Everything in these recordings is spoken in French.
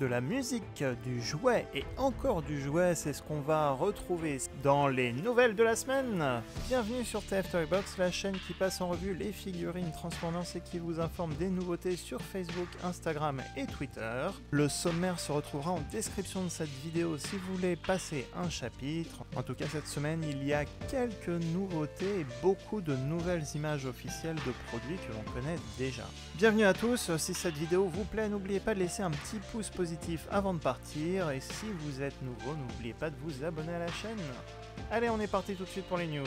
de la musique, du jouet et encore du jouet, c'est ce qu'on va retrouver dans les nouvelles de la semaine. Bienvenue sur TF Box, la chaîne qui passe en revue les figurines transcendance et qui vous informe des nouveautés sur Facebook, Instagram et Twitter. Le sommaire se retrouvera en description de cette vidéo si vous voulez passer un chapitre. En tout cas, cette semaine, il y a quelques nouveautés et beaucoup de nouvelles images officielles de produits que l'on connaît déjà. Bienvenue à tous, si cette vidéo vous plaît, n'oubliez pas de laisser un petit pouce positif avant de partir, et si vous êtes nouveau, n'oubliez pas de vous abonner à la chaîne. Allez, on est parti tout de suite pour les news.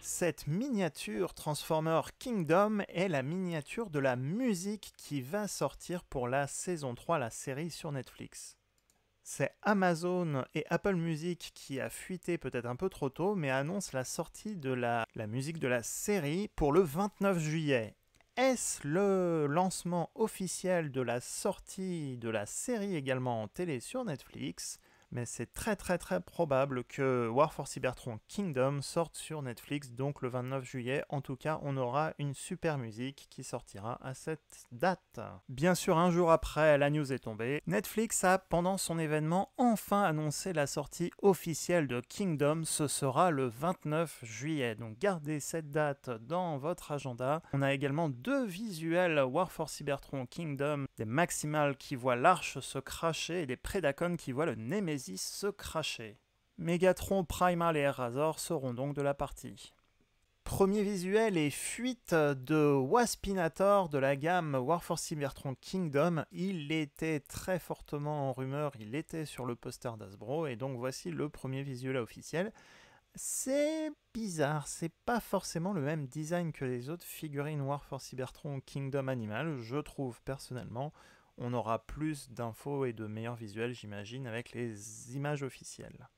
Cette miniature Transformer Kingdom est la miniature de la musique qui va sortir pour la saison 3, la série sur Netflix. C'est Amazon et Apple Music qui a fuité peut-être un peu trop tôt, mais annonce la sortie de la musique de la série pour le 29 juillet. Est-ce le lancement officiel de la sortie de la série également en télé sur Netflix mais c'est très très très probable que War for Cybertron Kingdom sorte sur Netflix, donc le 29 juillet. En tout cas, on aura une super musique qui sortira à cette date. Bien sûr, un jour après, la news est tombée. Netflix a, pendant son événement, enfin annoncé la sortie officielle de Kingdom. Ce sera le 29 juillet, donc gardez cette date dans votre agenda. On a également deux visuels War for Cybertron Kingdom, des Maximals qui voient l'arche se cracher et des Predacons qui voient le Nemesis se cracher. Megatron, Primal et Razor seront donc de la partie. Premier visuel et fuite de Waspinator de la gamme War for Cybertron Kingdom. Il était très fortement en rumeur, il était sur le poster d'Asbro et donc voici le premier visuel officiel. C'est bizarre, c'est pas forcément le même design que les autres figurines War for Cybertron Kingdom Animal, je trouve personnellement on aura plus d'infos et de meilleurs visuels, j'imagine, avec les images officielles.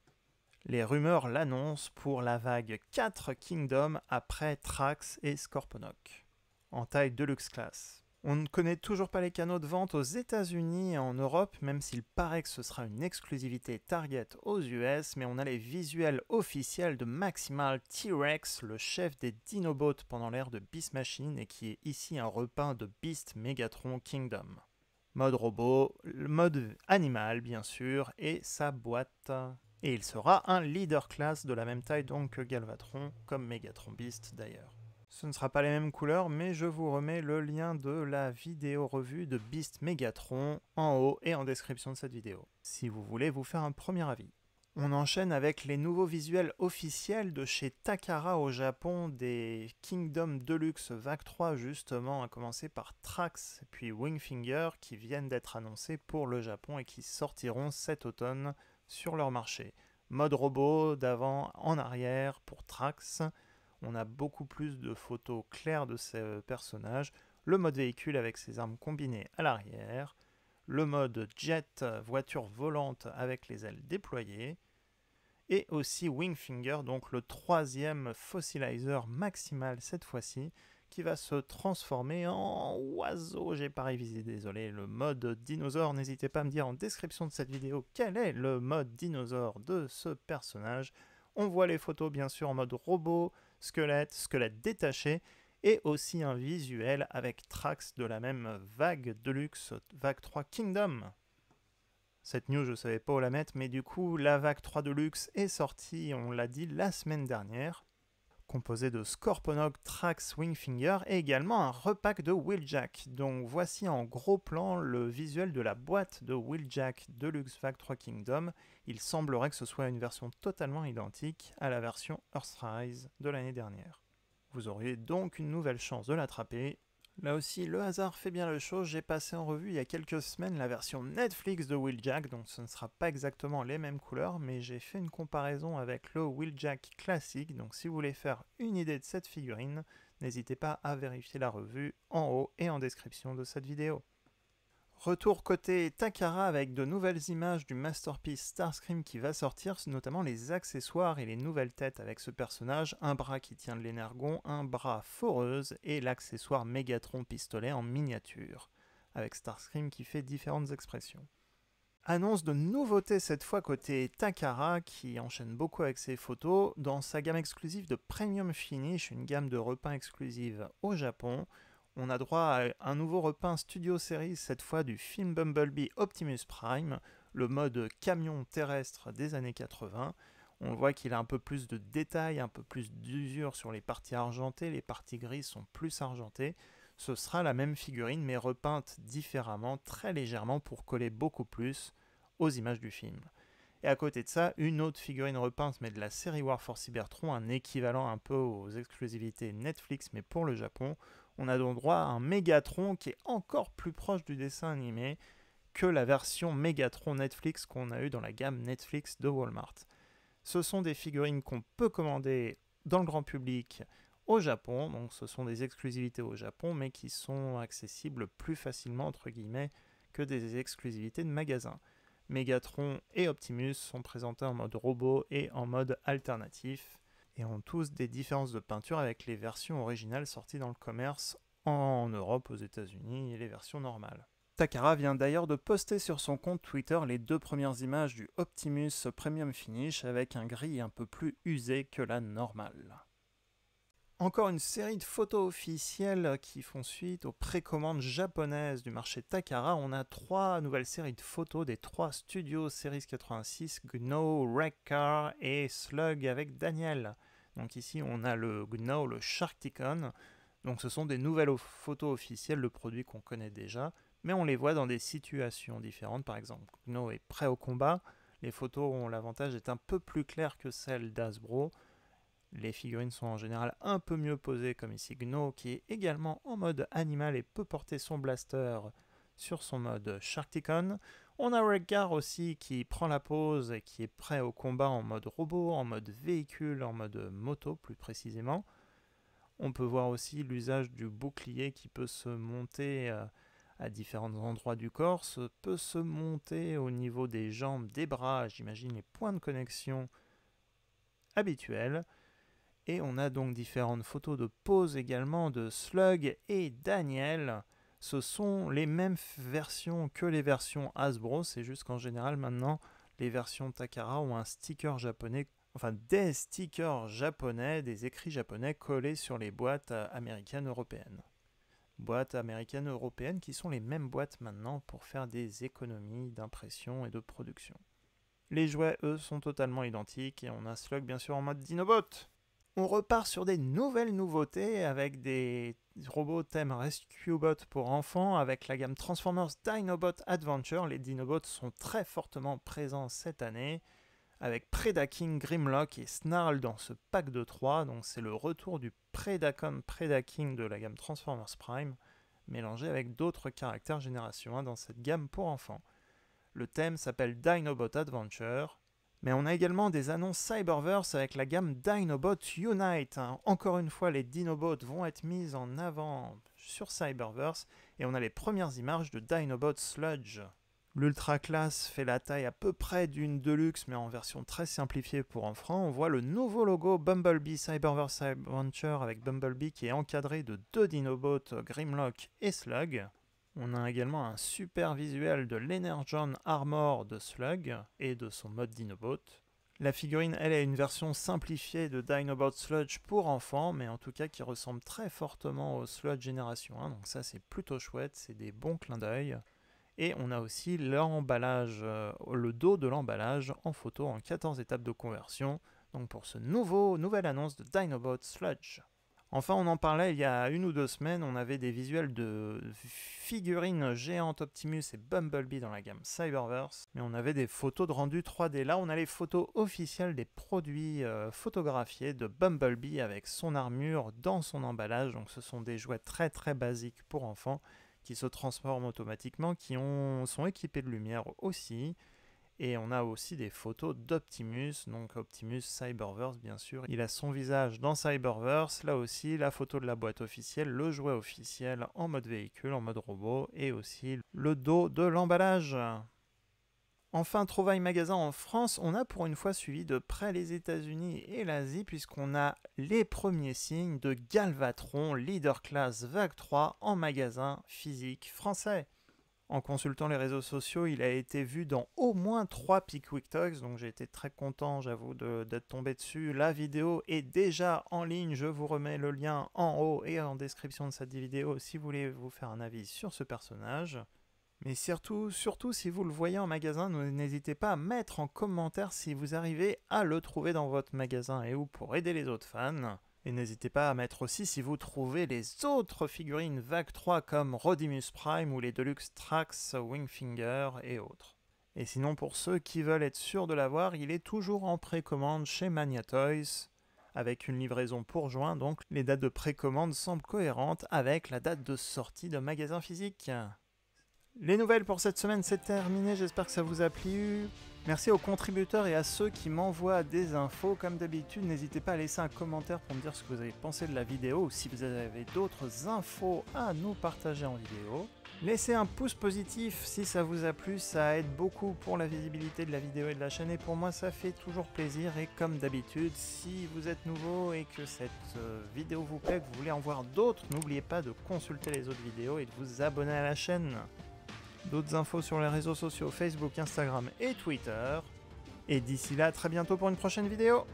Les rumeurs l'annoncent pour la vague 4 Kingdom après Trax et Scorponok, en taille Deluxe Class. On ne connaît toujours pas les canaux de vente aux États-Unis et en Europe, même s'il paraît que ce sera une exclusivité Target aux US, mais on a les visuels officiels de Maximal T-Rex, le chef des Dinobots pendant l'ère de Beast Machine et qui est ici un repeint de Beast Megatron Kingdom mode robot, le mode animal bien sûr, et sa boîte. Et il sera un leader class de la même taille donc que Galvatron, comme Megatron Beast d'ailleurs. Ce ne sera pas les mêmes couleurs, mais je vous remets le lien de la vidéo revue de Beast Megatron en haut et en description de cette vidéo, si vous voulez vous faire un premier avis. On enchaîne avec les nouveaux visuels officiels de chez Takara au Japon des Kingdom Deluxe Vague 3 justement, à commencer par Trax puis Wingfinger qui viennent d'être annoncés pour le Japon et qui sortiront cet automne sur leur marché. Mode robot d'avant en arrière pour Trax. On a beaucoup plus de photos claires de ces personnages. Le mode véhicule avec ses armes combinées à l'arrière. Le mode jet, voiture volante avec les ailes déployées et aussi Wingfinger, donc le troisième fossilizer maximal cette fois-ci, qui va se transformer en oiseau. J'ai pas révisé, désolé, le mode dinosaure. N'hésitez pas à me dire en description de cette vidéo quel est le mode dinosaure de ce personnage. On voit les photos bien sûr en mode robot, squelette, squelette détaché et aussi un visuel avec Trax de la même vague de luxe, vague 3 Kingdom. Cette news, je ne savais pas où la mettre, mais du coup, la vague 3 Deluxe est sortie, on l'a dit la semaine dernière, composée de Scorponog, Trax, Wingfinger et également un repack de Wheeljack. Donc voici en gros plan le visuel de la boîte de Wheeljack Deluxe Vague 3 Kingdom. Il semblerait que ce soit une version totalement identique à la version Earthrise de l'année dernière. Vous auriez donc une nouvelle chance de l'attraper Là aussi, le hasard fait bien le show. J'ai passé en revue il y a quelques semaines la version Netflix de Jack, donc ce ne sera pas exactement les mêmes couleurs, mais j'ai fait une comparaison avec le Jack classique. Donc si vous voulez faire une idée de cette figurine, n'hésitez pas à vérifier la revue en haut et en description de cette vidéo. Retour côté Takara avec de nouvelles images du masterpiece Starscream qui va sortir, notamment les accessoires et les nouvelles têtes avec ce personnage, un bras qui tient de l'énergon, un bras foreuse et l'accessoire Megatron pistolet en miniature, avec Starscream qui fait différentes expressions. Annonce de nouveautés cette fois côté Takara qui enchaîne beaucoup avec ses photos dans sa gamme exclusive de Premium Finish, une gamme de repas exclusive au Japon on a droit à un nouveau repeint studio série, cette fois du film Bumblebee Optimus Prime, le mode camion terrestre des années 80. On voit qu'il a un peu plus de détails, un peu plus d'usure sur les parties argentées, les parties grises sont plus argentées. Ce sera la même figurine mais repeinte différemment, très légèrement pour coller beaucoup plus aux images du film. Et à côté de ça, une autre figurine repeinte mais de la série War for Cybertron, un équivalent un peu aux exclusivités Netflix mais pour le Japon, on a donc droit à un Megatron qui est encore plus proche du dessin animé que la version Megatron Netflix qu'on a eu dans la gamme Netflix de Walmart. Ce sont des figurines qu'on peut commander dans le grand public au Japon, donc ce sont des exclusivités au Japon, mais qui sont accessibles plus facilement entre guillemets que des exclusivités de magasins. Megatron et Optimus sont présentés en mode robot et en mode alternatif et ont tous des différences de peinture avec les versions originales sorties dans le commerce en Europe, aux États-Unis et les versions normales. Takara vient d'ailleurs de poster sur son compte Twitter les deux premières images du Optimus Premium Finish avec un gris un peu plus usé que la normale. Encore une série de photos officielles qui font suite aux précommandes japonaises du marché Takara. On a trois nouvelles séries de photos des trois studios Series 86, Gno, Car et Slug avec Daniel. Donc ici on a le Gno, le Ticon. Donc ce sont des nouvelles photos officielles, de produits qu'on connaît déjà, mais on les voit dans des situations différentes. Par exemple, Gno est prêt au combat. Les photos ont l'avantage d'être un peu plus claires que celles d'Asbro. Les figurines sont en général un peu mieux posées comme ici Gno qui est également en mode animal et peut porter son blaster sur son mode Sharkticon. On a Redgar aussi qui prend la pose et qui est prêt au combat en mode robot, en mode véhicule, en mode moto plus précisément. On peut voir aussi l'usage du bouclier qui peut se monter euh, à différents endroits du corps, peut se monter au niveau des jambes, des bras, j'imagine les points de connexion habituels. Et on a donc différentes photos de pose également de Slug et Daniel. Ce sont les mêmes versions que les versions Hasbro, c'est juste qu'en général maintenant les versions Takara ont un sticker japonais, enfin des stickers japonais, des écrits japonais collés sur les boîtes euh, américaines européennes. Boîtes américaines européennes qui sont les mêmes boîtes maintenant pour faire des économies d'impression et de production. Les jouets, eux, sont totalement identiques et on a Slug bien sûr en mode Dinobot. On repart sur des nouvelles nouveautés avec des robots thème RescueBot pour enfants avec la gamme Transformers Dinobot Adventure. Les Dinobots sont très fortement présents cette année avec Predaking, Grimlock et Snarl dans ce pack de 3. Donc c'est le retour du Predacon Predaking de la gamme Transformers Prime mélangé avec d'autres caractères génération 1 dans cette gamme pour enfants. Le thème s'appelle Dinobot Adventure mais on a également des annonces Cyberverse avec la gamme Dinobot Unite. Hein. Encore une fois, les Dinobots vont être mis en avant sur Cyberverse et on a les premières images de Dinobot Sludge. L'Ultra classe fait la taille à peu près d'une Deluxe, mais en version très simplifiée pour enfants. On voit le nouveau logo Bumblebee Cyberverse Adventure avec Bumblebee qui est encadré de deux Dinobots Grimlock et Slug. On a également un super visuel de l'Energon Armor de Slug et de son mode Dinobot. La figurine, elle, est une version simplifiée de Dinobot Sludge pour enfants, mais en tout cas qui ressemble très fortement au Sludge Génération 1, donc ça c'est plutôt chouette, c'est des bons clins d'œil. Et on a aussi euh, le dos de l'emballage en photo en 14 étapes de conversion, donc pour ce nouveau, nouvelle annonce de Dinobot Sludge. Enfin, on en parlait il y a une ou deux semaines, on avait des visuels de figurines géantes Optimus et Bumblebee dans la gamme Cyberverse, mais on avait des photos de rendu 3D. Là, on a les photos officielles des produits euh, photographiés de Bumblebee avec son armure dans son emballage. Donc, ce sont des jouets très très basiques pour enfants qui se transforment automatiquement, qui ont, sont équipés de lumière aussi. Et on a aussi des photos d'Optimus, donc Optimus Cyberverse bien sûr. Il a son visage dans Cyberverse, là aussi la photo de la boîte officielle, le jouet officiel en mode véhicule, en mode robot, et aussi le dos de l'emballage. Enfin, Trouvaille Magasin en France, on a pour une fois suivi de près les États-Unis et l'Asie, puisqu'on a les premiers signes de Galvatron Leader Class Vague 3 en magasin physique français en consultant les réseaux sociaux, il a été vu dans au moins 3 Pickwick Talks, donc j'ai été très content, j'avoue, d'être tombé dessus. La vidéo est déjà en ligne, je vous remets le lien en haut et en description de cette vidéo si vous voulez vous faire un avis sur ce personnage. Mais surtout, surtout si vous le voyez en magasin, n'hésitez pas à mettre en commentaire si vous arrivez à le trouver dans votre magasin et où pour aider les autres fans. Et n'hésitez pas à mettre aussi si vous trouvez les autres figurines Vague 3 comme Rodimus Prime ou les Deluxe Trax, Wingfinger et autres. Et sinon pour ceux qui veulent être sûrs de l'avoir, il est toujours en précommande chez Mania Toys avec une livraison pour juin, donc les dates de précommande semblent cohérentes avec la date de sortie de magasin physique. Les nouvelles pour cette semaine, c'est terminé. J'espère que ça vous a plu. Merci aux contributeurs et à ceux qui m'envoient des infos. Comme d'habitude, n'hésitez pas à laisser un commentaire pour me dire ce que vous avez pensé de la vidéo ou si vous avez d'autres infos à nous partager en vidéo. Laissez un pouce positif si ça vous a plu, ça aide beaucoup pour la visibilité de la vidéo et de la chaîne et pour moi ça fait toujours plaisir et comme d'habitude, si vous êtes nouveau et que cette euh, vidéo vous plaît, que vous voulez en voir d'autres, n'oubliez pas de consulter les autres vidéos et de vous abonner à la chaîne. D'autres infos sur les réseaux sociaux Facebook, Instagram et Twitter. Et d'ici là, à très bientôt pour une prochaine vidéo.